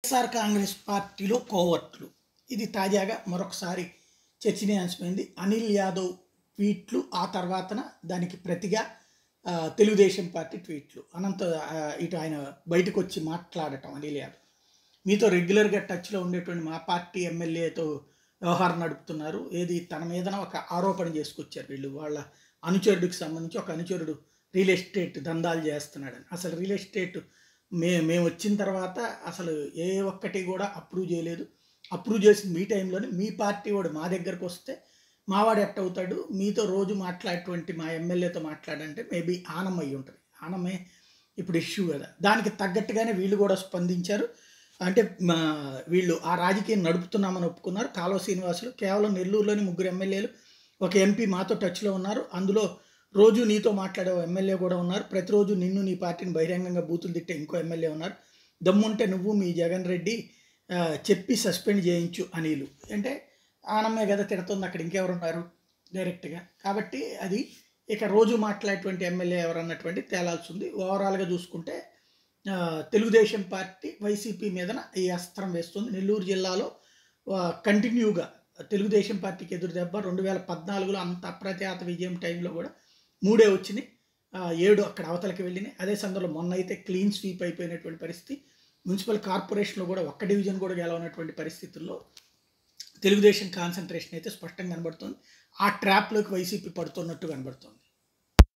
వైఎస్ఆర్ కాంగ్రెస్ పార్టీలో కోవట్లు ఇది తాజాగా మరొకసారి చర్చనీయాంశమైంది అనిల్ యాదవ్ ట్వీట్లు ఆ తర్వాతన దానికి ప్రతిగా తెలుగుదేశం పార్టీ ట్వీట్లు అనంత ఇటు ఆయన బయటకు వచ్చి మాట్లాడటం అనిల్ యాదవ్ మీతో రెగ్యులర్గా టచ్లో ఉండేటువంటి మా పార్టీ ఎమ్మెల్యేతో వ్యవహారం నడుపుతున్నారు ఏది తన మీదన ఒక ఆరోపణ చేసుకొచ్చారు వీళ్ళు వాళ్ళ అనుచరుడికి సంబంధించి ఒక అనుచరుడు రియల్ ఎస్టేట్ దందాలు చేస్తున్నాడని అసలు రియల్ ఎస్టేట్ మే మేము వచ్చిన తర్వాత అసలు ఏ ఒక్కటి కూడా అప్రూవ్ చేయలేదు అప్రూవ్ చేసిన మీ టైంలోనే మీ పార్టీ వాడు మా దగ్గరకు వస్తే మావాడు ఎట్ అవుతాడు మీతో రోజు మాట్లాడేటువంటి మా ఎమ్మెల్యేతో మాట్లాడంటే మేబీ అయ్యి ఉంటుంది ఆనమే ఇప్పుడు ఇష్యూ కదా దానికి తగ్గట్టుగానే వీళ్ళు కూడా స్పందించారు అంటే వీళ్ళు ఆ రాజకీయం నడుపుతున్నామని ఒప్పుకున్నారు కాలువ శ్రీనివాసులు కేవలం నెల్లూరులోని ముగ్గురు ఎమ్మెల్యేలు ఒక ఎంపీ మాతో టచ్లో ఉన్నారు అందులో రోజు నీతో మాట్లాడే ఎమ్మెల్యే కూడా ఉన్నారు ప్రతిరోజు నిన్ను నీ పార్టీని బహిరంగంగా బూతులు తిట్టే ఇంకో ఎమ్మెల్యే ఉన్నారు దమ్ముంటే నువ్వు మీ జగన్ రెడ్డి చెప్పి సస్పెండ్ చేయించు అనిలు అంటే ఆనమ్మే కదా తిడుతుంది అక్కడ ఇంకెవరున్నారు డైరెక్ట్గా కాబట్టి అది ఇక రోజు మాట్లాడేటువంటి ఎమ్మెల్యే ఎవరన్నటువంటి తేలాల్సి ఉంది ఓవరాల్గా చూసుకుంటే తెలుగుదేశం పార్టీ వైసీపీ మీదన ఈ అస్త్రం వేస్తుంది నెల్లూరు జిల్లాలో కంటిన్యూగా తెలుగుదేశం పార్టీకి ఎదురు దెబ్బ రెండు వేల పద్నాలుగులో అంత అప్రఖ్యాత విజయం టైంలో కూడా మూడే వచ్చినాయి ఏడు అక్కడ అవతలకి వెళ్ళినాయి అదే సందర్భంలో మొన్న అయితే క్లీన్ స్వీప్ అయిపోయినటువంటి పరిస్థితి మున్సిపల్ కార్పొరేషన్లో కూడా ఒక్క డివిజన్ కూడా గెలవనటువంటి పరిస్థితుల్లో తెలుగుదేశం కాన్సన్ట్రేషన్ అయితే స్పష్టంగా కనబడుతుంది ఆ ట్రాప్లోకి వైసీపీ పడుతున్నట్టు కనబడుతుంది